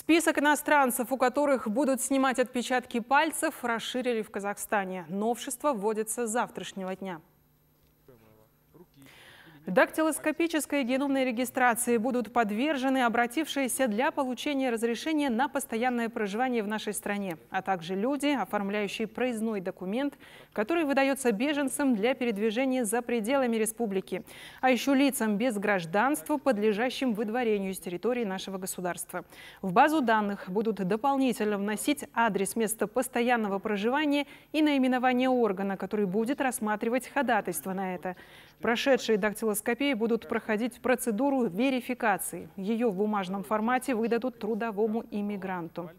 Список иностранцев, у которых будут снимать отпечатки пальцев, расширили в Казахстане. Новшество вводится с завтрашнего дня. Дактилоскопической геномной регистрации будут подвержены обратившиеся для получения разрешения на постоянное проживание в нашей стране, а также люди, оформляющие проездной документ, который выдается беженцам для передвижения за пределами республики, а еще лицам без гражданства, подлежащим выдворению с территории нашего государства. В базу данных будут дополнительно вносить адрес места постоянного проживания и наименование органа, который будет рассматривать ходатайство на это. Прошедшие дактилоскопические плоскопеи будут проходить процедуру верификации. Ее в бумажном формате выдадут трудовому иммигранту.